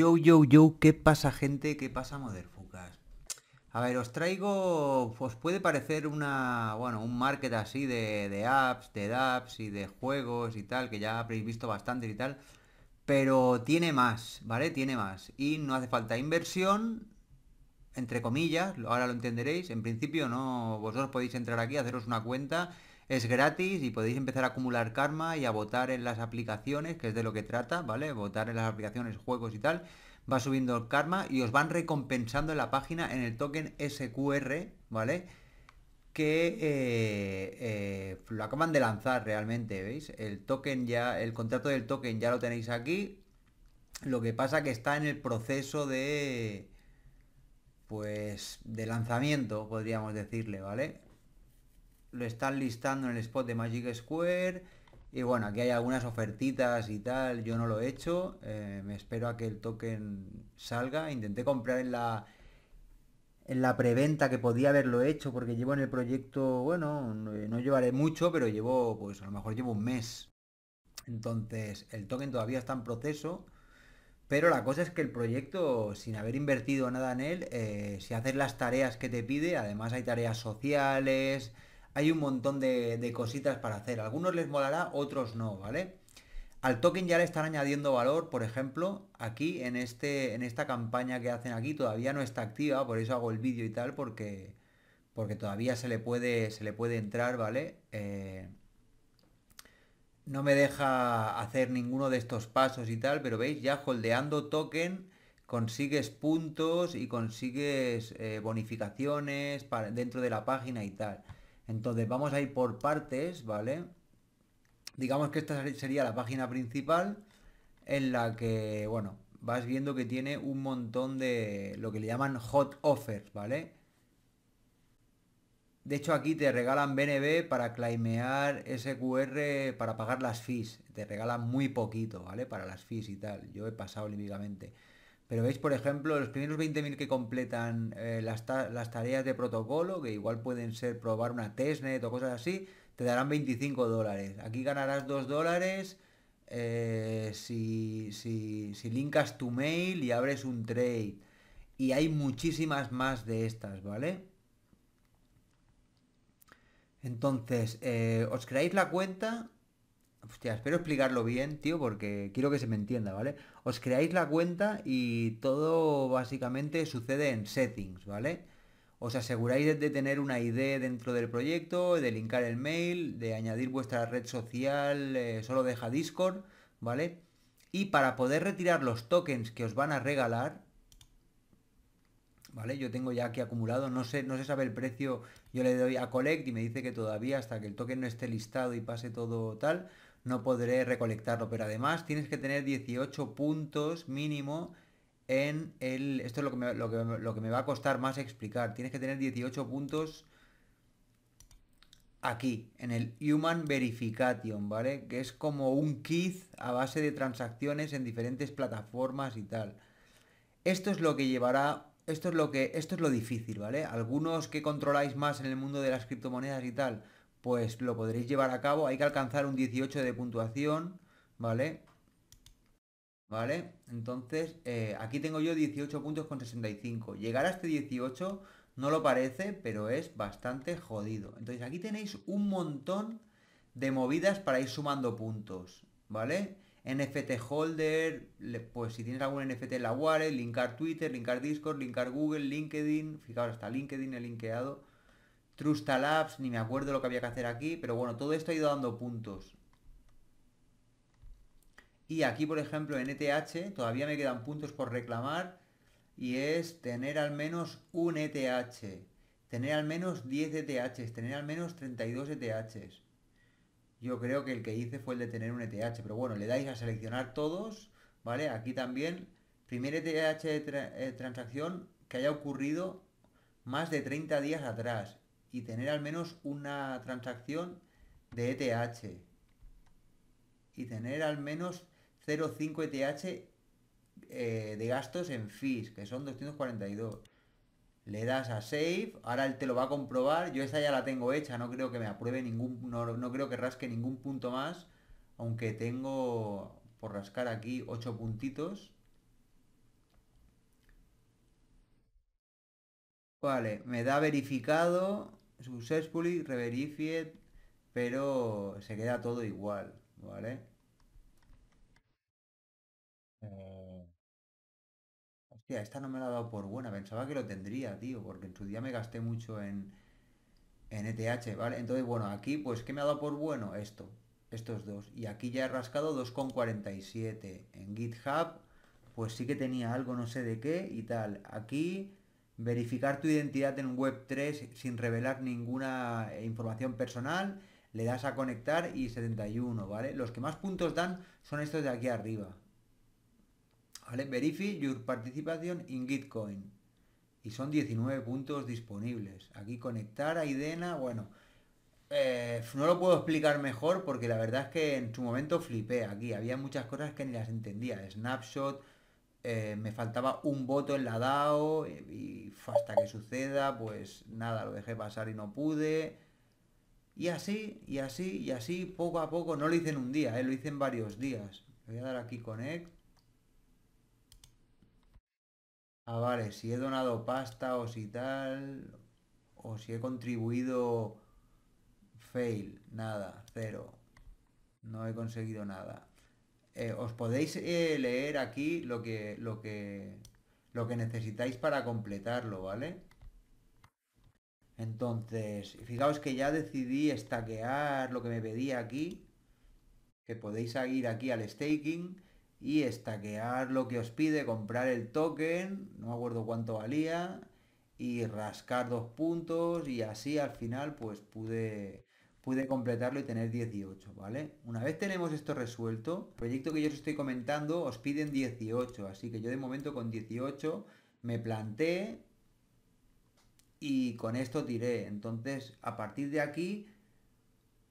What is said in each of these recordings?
Yo, yo, yo, ¿qué pasa gente? ¿Qué pasa Moderfucas? A ver, os traigo, os puede parecer una, bueno, un market así de, de apps, de apps y de juegos y tal, que ya habréis visto bastante y tal, pero tiene más, ¿vale? Tiene más. Y no hace falta inversión, entre comillas, ahora lo entenderéis, en principio no, vosotros podéis entrar aquí, haceros una cuenta es gratis y podéis empezar a acumular karma y a votar en las aplicaciones, que es de lo que trata, ¿vale? Votar en las aplicaciones, juegos y tal. Va subiendo el karma y os van recompensando en la página en el token SQR, ¿vale? que eh, eh, lo acaban de lanzar realmente, ¿veis? El token ya, el contrato del token ya lo tenéis aquí. Lo que pasa que está en el proceso de, pues, de lanzamiento, podríamos decirle, ¿vale? lo están listando en el spot de Magic Square. Y bueno, aquí hay algunas ofertitas y tal, yo no lo he hecho, eh, me espero a que el token salga. Intenté comprar en la, en la preventa que podía haberlo hecho porque llevo en el proyecto, bueno, no, llevaré mucho, pero llevo, pues a lo mejor llevo un mes. Entonces, el token todavía está en proceso, pero la cosa es que el proyecto, sin haber invertido nada en él, eh, si haces las tareas que te pide, además hay tareas sociales, hay un montón de, cositas para hacer. algunos les molará, otros no, ¿vale? Al token ya le están añadiendo valor, por ejemplo, aquí en, este, en esta campaña que hacen aquí todavía no está activa, por eso hago el vídeo y tal, porque, porque todavía se le puede, se le puede entrar, ¿vale? Eh, no me deja hacer ninguno de estos pasos y tal, pero veis, ya holdeando token consigues puntos y consigues eh, bonificaciones dentro de la página y tal. Entonces vamos a ir por partes, ¿vale? Digamos que esta sería la página principal en la que, bueno, vas viendo que tiene un montón de lo que le llaman hot offers, ¿vale? De hecho aquí te regalan BNB para claimear SQR para pagar las fees. Te regalan muy poquito, ¿vale? Para las fees y tal. Yo he pasado límicamente. Pero veis, por ejemplo, los primeros 20.000 que completan eh, las, tareas de protocolo, que igual pueden ser probar una testnet o cosas así, te darán 25 dólares. Aquí ganarás 2 dólares eh, si, si, si linkas tu mail y abres un trade. Y hay muchísimas más de estas, ¿vale? Entonces, eh, os creáis la cuenta Hostia, espero explicarlo bien, tío, porque quiero que se me entienda, ¿vale? Os creáis la cuenta y todo básicamente sucede en settings, ¿vale? Os aseguráis de tener una idea dentro del proyecto, de linkar el mail, de añadir vuestra red social, eh, solo deja Discord, ¿vale? Y para poder retirar los tokens que os van a regalar, ¿vale? Yo tengo ya aquí acumulado, no sé, no se sabe el precio, yo le doy a Collect y me dice que todavía hasta que el token no esté listado y pase todo tal, no podré recolectarlo. Pero además tienes que tener 18 puntos mínimo en el... Esto es lo que me, lo que me va a costar más explicar. Tienes que tener 18 puntos aquí, en el Human Verification, ¿vale? Que es como un kit a base de transacciones en diferentes plataformas y tal. Esto es lo que llevará... Esto es lo que... Esto es lo difícil, ¿vale? Algunos que controláis más en el mundo de las criptomonedas y tal pues lo podréis llevar a cabo. Hay que alcanzar un 18 de puntuación, ¿vale? ¿Vale? Entonces, eh, aquí tengo yo 18 puntos con 65. Llegar a este 18 no lo parece, pero es bastante jodido. Entonces, aquí tenéis un montón de movidas para ir sumando puntos, ¿vale? NFT Holder, pues si tienes algún NFT en la wallet, linkar Twitter, linkar Discord, linkar Google, LinkedIn, fijaos, hasta LinkedIn he linkeado, Trustalabs, ni me acuerdo lo que había que hacer aquí, pero bueno, todo esto ha ido dando puntos. Y aquí, por ejemplo, en ETH todavía me quedan puntos por reclamar y es tener al menos un ETH, tener al menos 10 ETH tener al menos 32 ETHs. Yo creo que el que hice fue el de tener un ETH, pero bueno, le dais a seleccionar todos, ¿vale? Aquí también, primer ETH de eh, transacción que haya ocurrido más de 30 días atrás y tener al menos una transacción de ETH y tener al menos 0,5 ETH eh, de gastos en fees, que son 242. Le das a save, ahora él te lo va a comprobar, yo esta ya la tengo hecha, no creo que me apruebe ningún, no, no creo que rasque ningún punto más, aunque tengo por rascar aquí 8 puntitos. Vale, me da verificado successfully reverified, pero se queda todo igual, ¿vale? Eh, hostia, esta no me la ha dado por buena, pensaba que lo tendría, tío, porque en su día me gasté mucho en, en ETH, ¿vale? Entonces, bueno, aquí, pues, ¿qué me ha dado por bueno? Esto, estos dos. Y aquí ya he rascado 2,47. En GitHub, pues sí que tenía algo, no sé de qué y tal. Aquí verificar tu identidad en Web3 sin revelar ninguna eh, información personal, le das a conectar y 71, ¿vale? Los que más puntos dan son estos de aquí arriba. ¿Vale? Verify your participación in Gitcoin. Y son 19 puntos disponibles. Aquí conectar a Idena, bueno, eh, no lo puedo explicar mejor porque la verdad es que en su momento flipé aquí. Había muchas cosas que ni las entendía. Snapshot, eh, me faltaba un voto en la DAO eh, y hasta que suceda, pues nada, lo dejé pasar y no pude. Y así, y así, y así, poco a poco, no lo hice en un día, eh, lo hice en varios días. voy a dar aquí Connect. a ah, vale, si he donado pasta o si tal, o si he contribuido fail, nada, cero. No he conseguido nada. Eh, os podéis eh, leer aquí lo que, lo, que, lo que necesitáis para completarlo, ¿vale? Entonces, fijaos que ya decidí estaquear lo que me pedía aquí, que podéis ir aquí al staking y estaquear lo que os pide, comprar el token, no me acuerdo cuánto valía, y rascar dos puntos y así al final pues pude pude completarlo y tener 18, ¿vale? Una vez tenemos esto resuelto, el proyecto que yo os estoy comentando os piden 18, así que yo de momento con 18 me planté y con esto tiré. Entonces, a partir de aquí,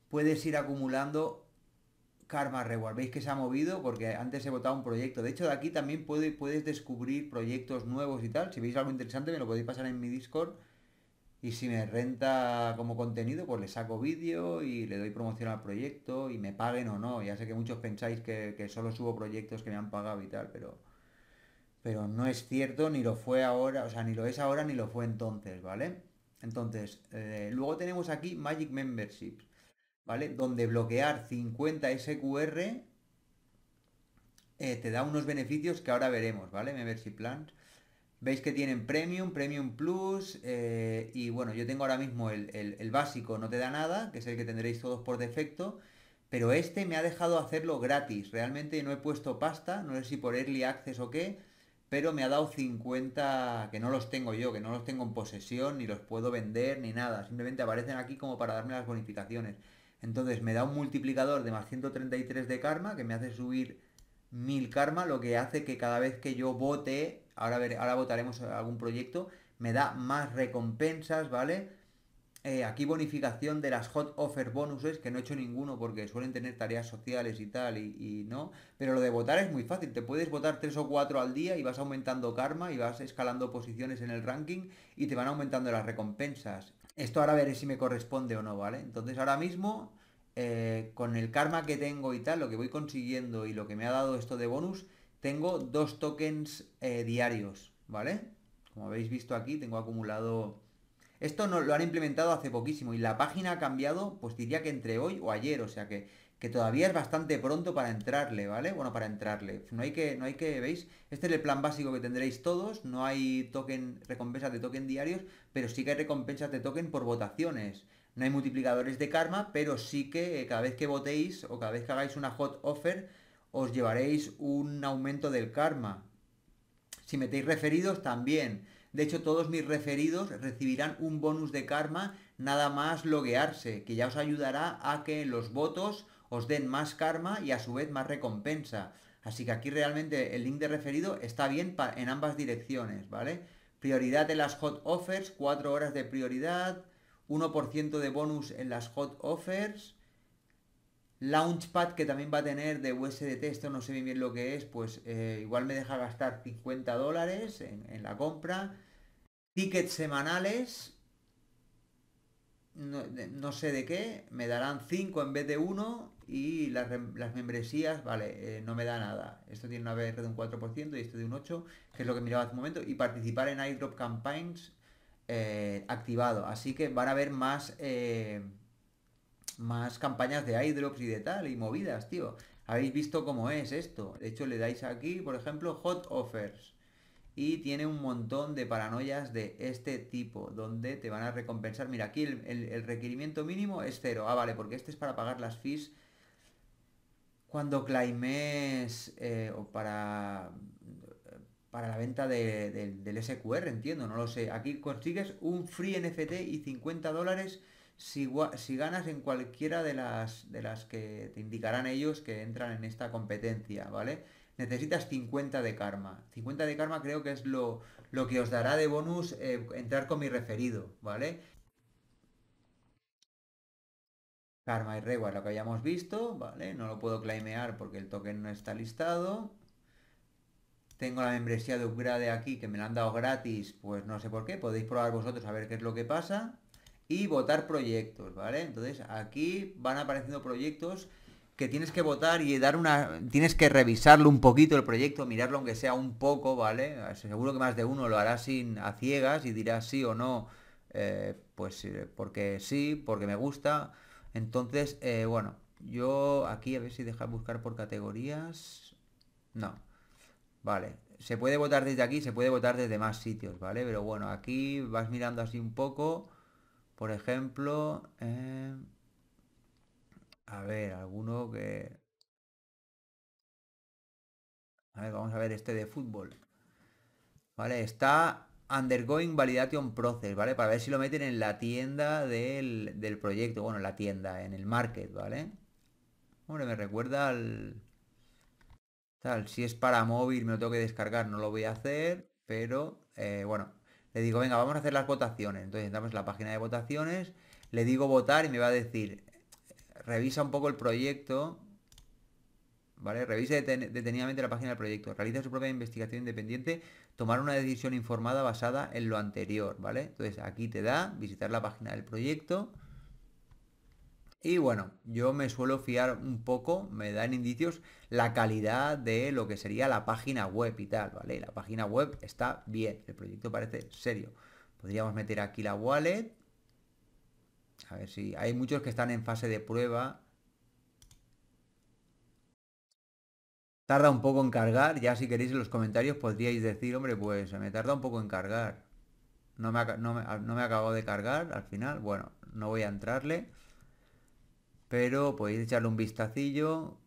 puedes ir acumulando Karma Reward. ¿Veis que se ha movido? Porque antes he votado un proyecto. De hecho, de aquí también puede, puedes descubrir proyectos nuevos y tal. Si veis algo interesante, me lo podéis pasar en mi Discord y si me renta como contenido, pues le saco vídeo y le doy promoción al proyecto y me paguen o no. Ya sé que muchos pensáis que, que solo subo proyectos que me han pagado y tal, pero, pero no es cierto, ni lo fue ahora, o sea, ni lo es ahora ni lo fue entonces, ¿vale? Entonces, eh, luego tenemos aquí Magic Membership, ¿vale? Donde bloquear 50 SQR eh, te da unos beneficios que ahora veremos, ¿vale? Membership Plans Veis que tienen Premium, Premium Plus eh, y bueno, yo tengo ahora mismo el, el, básico no te da nada, que es el que tendréis todos por defecto, pero este me ha dejado hacerlo gratis. Realmente no he puesto pasta, no sé si por Early Access o qué, pero me ha dado 50 que no los tengo yo, que no los tengo en posesión, ni los puedo vender, ni nada. Simplemente aparecen aquí como para darme las bonificaciones. Entonces me da un multiplicador de más 133 de karma, que me hace subir Mil karma, lo que hace que cada vez que yo vote, ahora, ver, ahora votaremos algún proyecto, me da más recompensas, ¿vale? Eh, aquí bonificación de las hot offer bonuses, que no he hecho ninguno porque suelen tener tareas sociales y tal, y, y, no. Pero lo de votar es muy fácil, te puedes votar tres o cuatro al día y vas aumentando karma y vas escalando posiciones en el ranking y te van aumentando las recompensas. Esto ahora veré si me corresponde o no, ¿vale? Entonces ahora mismo eh, con el karma que tengo y tal, lo que voy consiguiendo y lo que me ha dado esto de bonus, tengo dos tokens eh, diarios, ¿vale? Como habéis visto aquí, tengo acumulado... Esto no, lo han implementado hace poquísimo y la página ha cambiado, pues diría que entre hoy o ayer, o sea que, que todavía es bastante pronto para entrarle, ¿vale? Bueno, para entrarle. No hay que, no hay que, ¿veis? Este es el plan básico que tendréis todos, no hay token, recompensas de token diarios, pero sí que hay recompensas de token por votaciones. No hay multiplicadores de karma, pero sí que eh, cada vez que votéis o cada vez que hagáis una hot offer, os llevaréis un aumento del karma. Si metéis referidos, también. De hecho, todos mis referidos recibirán un bonus de karma nada más loguearse, que ya os ayudará a que los votos os den más karma y a su vez más recompensa. Así que aquí realmente el link de referido está bien en ambas direcciones, ¿vale? Prioridad de las hot offers, cuatro horas de prioridad, 1% de bonus en las hot offers. Launchpad que también va a tener de USDT, esto no sé bien lo que es, pues eh, igual me deja gastar 50 dólares en, la compra. Tickets semanales, no, sé de qué, me darán 5 en vez de 1 y las, membresías, vale, eh, no me da nada. Esto tiene una BR de un 4% y esto de un 8%, que es lo que miraba hace un momento. Y participar en iDrop Campaigns eh, activado. Así que van a haber más, eh, más campañas de iDrops y de tal, y movidas, tío. Habéis visto cómo es esto. De hecho, le dais aquí, por ejemplo, Hot Offers. Y tiene un montón de paranoias de este tipo, donde te van a recompensar. Mira, aquí el, el, requerimiento mínimo es cero. Ah, vale, porque este es para pagar las fees cuando climes eh, o para para la venta del SQR, entiendo, no lo sé. Aquí consigues un free NFT y 50 dólares si, ganas en cualquiera de las, de las que te indicarán ellos que entran en esta competencia, ¿vale? Necesitas 50 de karma. 50 de karma creo que es lo, lo que os dará de bonus eh, entrar con mi referido, ¿vale? Karma y Reward, lo que habíamos visto, ¿vale? No lo puedo claimear porque el token no está listado. Tengo la membresía de upgrade aquí que me la han dado gratis, pues no sé por qué. Podéis probar vosotros a ver qué es lo que pasa. Y votar proyectos, ¿vale? Entonces aquí van apareciendo proyectos que tienes que votar y dar una. Tienes que revisarlo un poquito el proyecto, mirarlo aunque sea un poco, ¿vale? Seguro que más de uno lo hará sin a ciegas y dirá sí o no. Eh, pues eh, porque sí, porque me gusta. Entonces, eh, bueno, yo aquí a ver si deja buscar por categorías. No, Vale, se puede votar desde aquí, se puede votar desde más sitios, ¿vale? Pero bueno, aquí vas mirando así un poco. Por ejemplo, eh, a ver, alguno que... A ver, vamos a ver este de fútbol. Vale, está undergoing validation process, ¿vale? Para ver si lo meten en la tienda del, del proyecto, bueno, en la tienda, en el market, ¿vale? Hombre, me recuerda al... Tal, si es para móvil me lo tengo que descargar, no lo voy a hacer, pero eh, bueno, le digo, venga, vamos a hacer las votaciones. Entonces entramos la página de votaciones, le digo votar y me va a decir, revisa un poco el proyecto, ¿vale? Revise detenidamente la página del proyecto, realiza su propia investigación independiente, tomar una decisión informada basada en lo anterior, ¿vale? Entonces aquí te da visitar la página del proyecto. Y bueno, yo me suelo fiar un poco, me dan indicios la calidad de lo que sería la página web y tal, ¿vale? La página web está bien, el proyecto parece serio. Podríamos meter aquí la wallet. A ver si hay muchos que están en fase de prueba. Tarda un poco en cargar, ya si queréis en los comentarios podríais decir, hombre, pues me tarda un poco en cargar. No me no no me acabo de cargar al final, bueno, no voy a entrarle. Pero podéis echarle un vistacillo.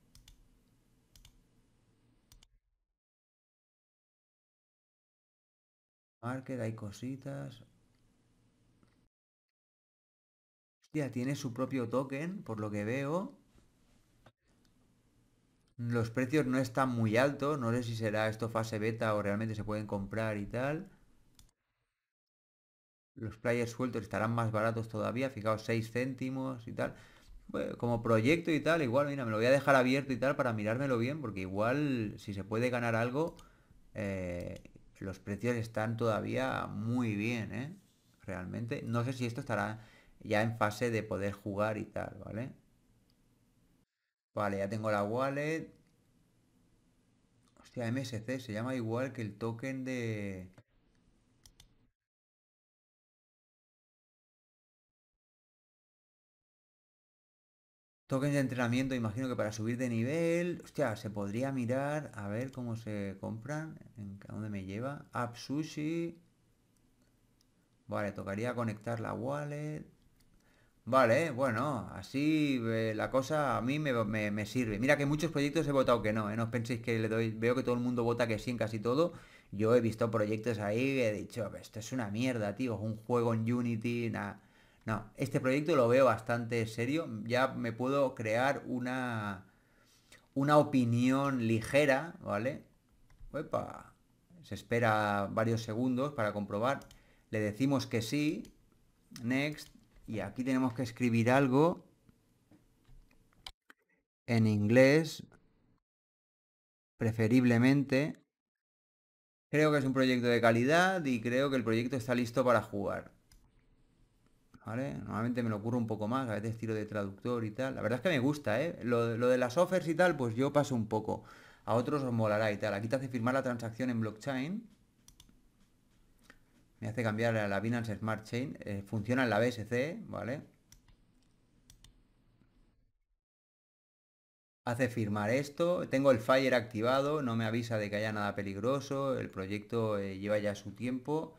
Market, hay cositas. Hostia, tiene su propio token, por lo que veo. Los precios no están muy altos. No sé si será esto fase beta o realmente se pueden comprar y tal. Los players sueltos estarán más baratos todavía. Fijaos, 6 céntimos y tal. Eh, como proyecto y tal, igual, mira, me lo voy a dejar abierto y tal para mirármelo bien, porque igual si se puede ganar algo, eh, los precios están todavía muy bien, ¿eh? Realmente. No sé si esto estará ya en fase de poder jugar y tal, ¿vale? Vale, ya tengo la wallet. Hostia, MSC se llama igual que el token de... Tokens de entrenamiento, imagino que para subir de nivel. Hostia, se podría mirar a ver cómo se compran. En, ¿A dónde me lleva? App Sushi. Vale, tocaría conectar la wallet. Vale, bueno, así eh, la cosa a mí me, sirve. Mira que muchos proyectos he votado que no, ¿eh? No os penséis que le doy... Veo que todo el mundo vota que sí en casi todo. Yo he visto proyectos ahí y he dicho, esto es una mierda, tío. Es un juego en Unity, nada no, este proyecto lo veo bastante serio. Ya me puedo crear una, una opinión ligera, ¿vale? Opa, se espera varios segundos para comprobar. Le decimos que sí. Next. Y aquí tenemos que escribir algo en inglés, preferiblemente. Creo que es un proyecto de calidad y creo que el proyecto está listo para jugar. Normalmente me lo ocurre un poco más, a veces tiro de traductor y tal. La verdad es que me gusta, ¿eh? Lo, de las offers y tal, pues yo paso un poco. A otros os molará y tal. Aquí te hace firmar la transacción en blockchain. Me hace cambiar a la Binance Smart Chain. Eh, funciona en la BSC, ¿vale? hace firmar esto, tengo el Fire activado, no me avisa de que haya nada peligroso, el proyecto eh, lleva ya su tiempo,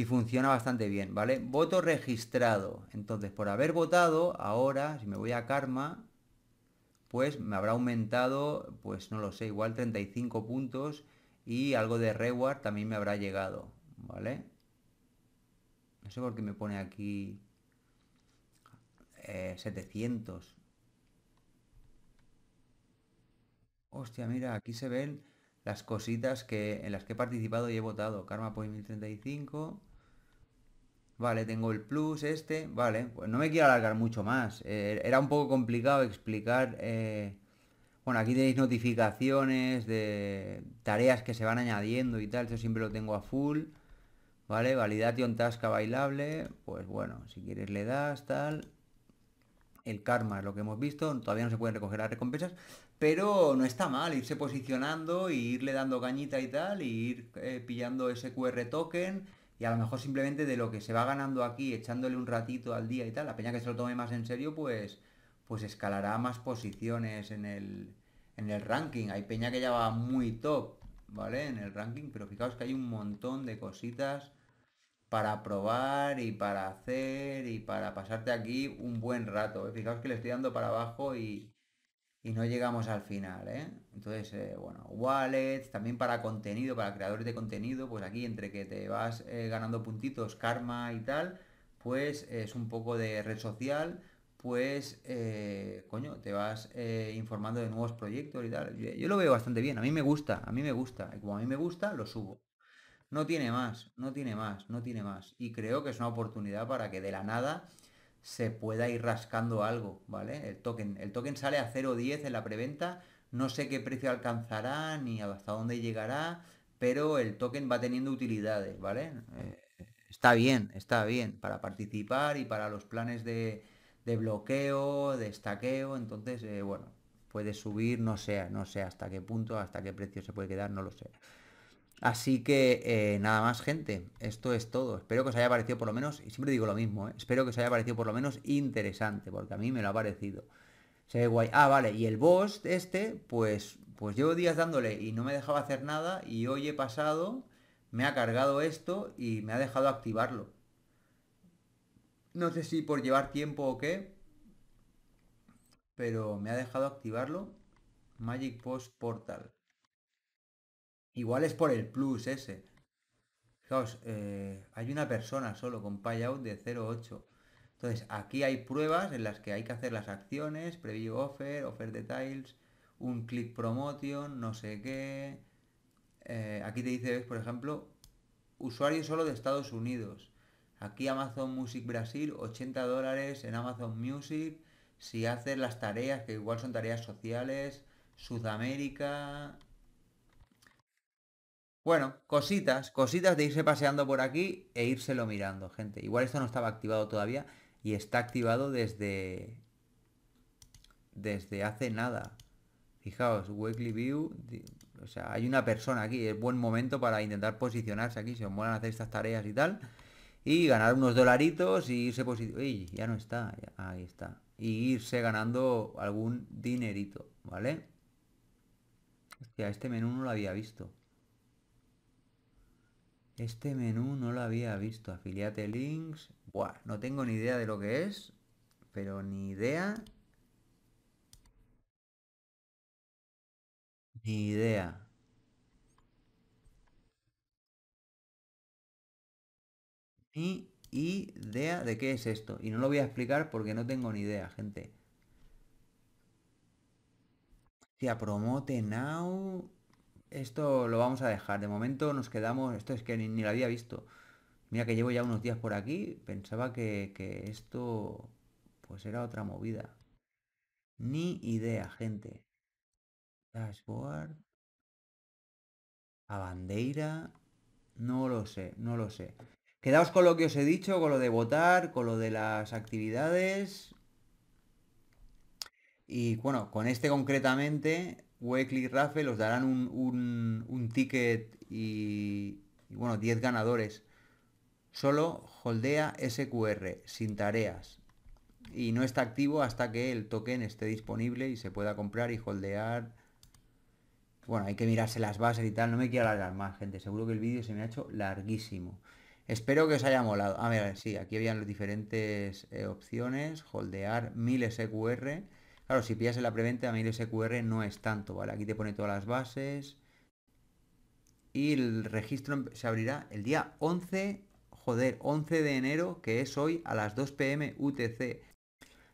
y funciona bastante bien, ¿vale? Voto registrado. Entonces, por haber votado, ahora, si me voy a Karma, pues me habrá aumentado, pues no lo sé, igual 35 puntos y algo de reward también me habrá llegado, ¿vale? No sé por qué me pone aquí 700. Eh, Hostia, mira, aquí se ven las cositas que, en las que he participado y he votado. Karma Point 1035. Vale, tengo el plus este. Vale, pues no me quiero alargar mucho más. Eh, era un poco complicado explicar... Eh, bueno, aquí tenéis notificaciones de tareas que se van añadiendo y tal. Yo siempre lo tengo a full. ¿Vale? Validation tasca bailable. Pues bueno, si quieres le das, tal el karma, lo que hemos visto, todavía no se pueden recoger las recompensas, pero no está mal irse posicionando, e irle dando cañita y tal, e ir eh, pillando ese QR token, y a lo mejor simplemente de lo que se va ganando aquí, echándole un ratito al día y tal, la peña que se lo tome más en serio, pues, pues escalará más posiciones en el, en el ranking. Hay peña que ya va muy top, ¿vale? En el ranking, pero fijaos que hay un montón de cositas para probar y para hacer y para pasarte aquí un buen rato. Eh. Fijaos que le estoy dando para abajo y, no llegamos al final. Eh. Entonces, eh, bueno, wallets, también para contenido, para creadores de contenido, pues aquí entre que te vas ganando puntitos, karma y tal, pues es un poco de red social, pues, coño, te vas informando de nuevos proyectos y tal. Yo, yo, lo veo bastante bien, a mí me gusta, a mí me gusta. Y como a mí me gusta, lo subo. No tiene más, no tiene más, no tiene más. Y creo que es una oportunidad para que de la nada se pueda ir rascando algo, ¿vale? El token, el token sale a 0.10 en la preventa, no sé qué precio alcanzará ni hasta dónde llegará, pero el token va teniendo utilidades, ¿vale? Eh, está bien, está bien para participar y para los planes de, bloqueo, de estaqueo, entonces, eh, bueno, puede subir, no sé, no sé hasta qué punto, hasta qué precio se puede quedar, no lo sé. Así que eh, nada más, gente. Esto es todo. Espero que os haya parecido por lo menos, y siempre digo lo mismo, ¿eh? espero que os haya parecido por lo menos interesante, porque a mí me lo ha parecido. Se ve guay. Ah, vale, y el boss este, pues, pues llevo días dándole y no me dejaba hacer nada, y hoy he pasado, me ha cargado esto y me ha dejado activarlo. No sé si por llevar tiempo o qué, pero me ha dejado activarlo. Magic Post Portal. Igual es por el plus ese. Fijaos, eh, hay una persona solo con payout de 0,8. Entonces, aquí hay pruebas en las que hay que hacer las acciones, preview offer, offer details, un click promotion, no sé qué. Eh, aquí te dice, por ejemplo, usuario solo de Estados Unidos. Aquí Amazon Music Brasil, 80 dólares en Amazon Music. Si haces las tareas, que igual son tareas sociales, Sudamérica, bueno, cositas, cositas de irse paseando por aquí e lo mirando, gente. Igual esto no estaba activado todavía y está activado desde... Desde hace nada. Fijaos, Weekly View... O sea, hay una persona aquí. Es buen momento para intentar posicionarse aquí. Se os molan hacer estas tareas y tal. Y ganar unos dolaritos y irse Uy, ya no está. ahí está. Y irse ganando algún dinerito, ¿vale? a este menú no lo había visto. Este menú no lo había visto. Afiliate links. Buah, no tengo ni idea de lo que es. Pero ni idea. Ni idea. Ni idea de qué es esto. Y no lo voy a explicar porque no tengo ni idea, gente. Hostia, promote now esto lo vamos a dejar. De momento nos quedamos, esto es que ni, la lo había visto. Mira que llevo ya unos días por aquí, pensaba que, que esto pues era otra movida. Ni idea, gente. Dashboard. A bandeira. No lo sé, no lo sé. Quedaos con lo que os he dicho, con lo de votar, con lo de las actividades. Y bueno, con este concretamente Weekly Rafe, Raffle os darán un, ticket y, bueno, 10 ganadores. Solo holdea SQR, sin tareas. Y no está activo hasta que el token esté disponible y se pueda comprar y holdear. Bueno, hay que mirarse las bases y tal. No me quiero alargar más, gente. Seguro que el vídeo se me ha hecho larguísimo. Espero que os haya molado. a ver sí, aquí habían las diferentes eh, opciones. Holdear 1000 SQR Claro, si pillas en la preventa, a el SQR no es tanto, ¿vale? Aquí te pone todas las bases. Y el registro em, se abrirá el día 11, joder, 11 de enero, que es hoy a las 2 pm UTC.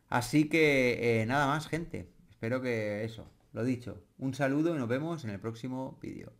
Así que eh, nada más, gente. Espero que eso, lo dicho. Un saludo y nos vemos en el próximo vídeo.